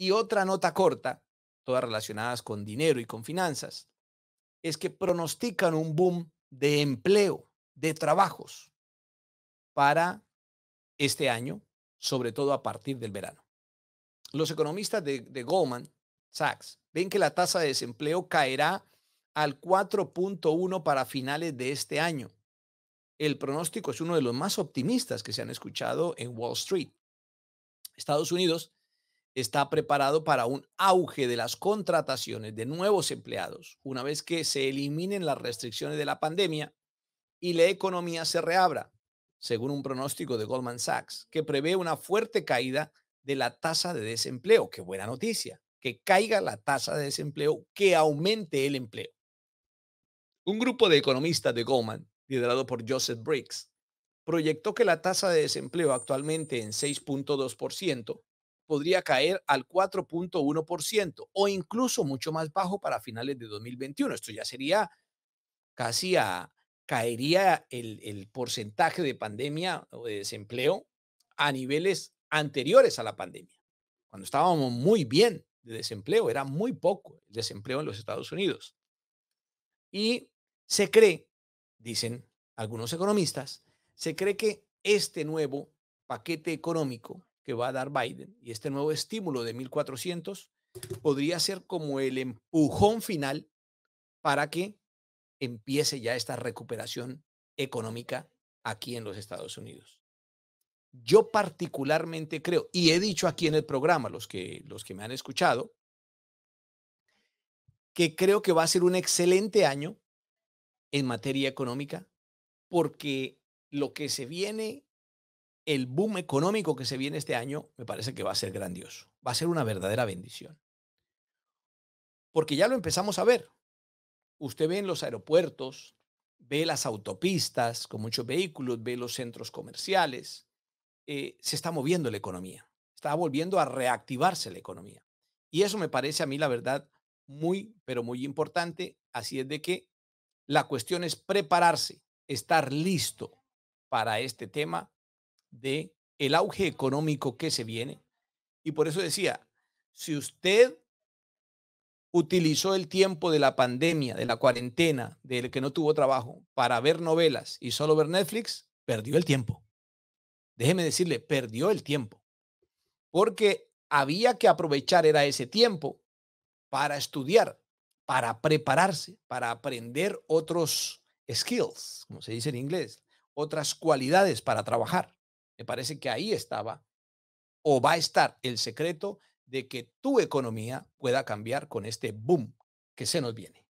Y otra nota corta, todas relacionadas con dinero y con finanzas, es que pronostican un boom de empleo, de trabajos para este año, sobre todo a partir del verano. Los economistas de, Goldman Sachs ven que la tasa de desempleo caerá al 4.1 para finales de este año. El pronóstico es uno de los más optimistas que se han escuchado en Wall Street. Estados Unidos está preparado para un auge de las contrataciones de nuevos empleados una vez que se eliminen las restricciones de la pandemia y la economía se reabra, según un pronóstico de Goldman Sachs, que prevé una fuerte caída de la tasa de desempleo. Qué buena noticia, que caiga la tasa de desempleo, que aumente el empleo. Un grupo de economistas de Goldman, liderado por Joseph Briggs, proyectó que la tasa de desempleo actualmente en 6.2% podría caer al 4.1% o incluso mucho más bajo para finales de 2021. Esto ya sería casi a, caería el, el porcentaje de pandemia o de desempleo a niveles anteriores a la pandemia, cuando estábamos muy bien de desempleo, era muy poco el desempleo en los Estados Unidos. Y se cree, dicen algunos economistas, se cree que este nuevo paquete económico que va a dar Biden y este nuevo estímulo de 1.400 podría ser como el empujón final para que empiece ya esta recuperación económica aquí en los Estados Unidos. Yo particularmente creo, y he dicho aquí en el programa, los que, los que me han escuchado, que creo que va a ser un excelente año en materia económica, porque lo que se viene el boom económico que se viene este año me parece que va a ser grandioso. Va a ser una verdadera bendición. Porque ya lo empezamos a ver. Usted ve en los aeropuertos, ve las autopistas con muchos vehículos, ve los centros comerciales. Eh, se está moviendo la economía. Está volviendo a reactivarse la economía. Y eso me parece a mí, la verdad, muy, pero muy importante. Así es de que la cuestión es prepararse, estar listo para este tema de el auge económico que se viene. Y por eso decía, si usted utilizó el tiempo de la pandemia, de la cuarentena, del que no tuvo trabajo, para ver novelas y solo ver Netflix, perdió el tiempo. Déjeme decirle, perdió el tiempo. Porque había que aprovechar, era ese tiempo, para estudiar, para prepararse, para aprender otros skills, como se dice en inglés, otras cualidades para trabajar. Me parece que ahí estaba o va a estar el secreto de que tu economía pueda cambiar con este boom que se nos viene.